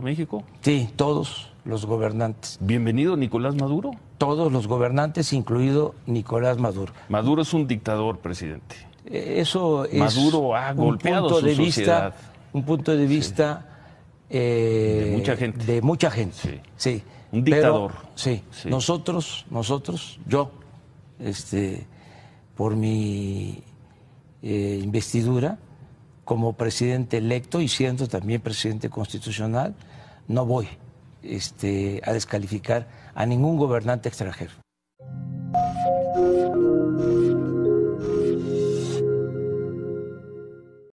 México? Sí, todos los gobernantes. Bienvenido Nicolás Maduro. Todos los gobernantes, incluido Nicolás Maduro. Maduro es un dictador, presidente. Eh, eso es Maduro ha golpeado un punto su de vista, un punto de vista eh, de mucha gente. De mucha gente. Sí. Un dictador. sí. Nosotros, nosotros, yo, este, por mi eh, investidura, como presidente electo y siendo también presidente constitucional, no voy este, a descalificar a ningún gobernante extranjero.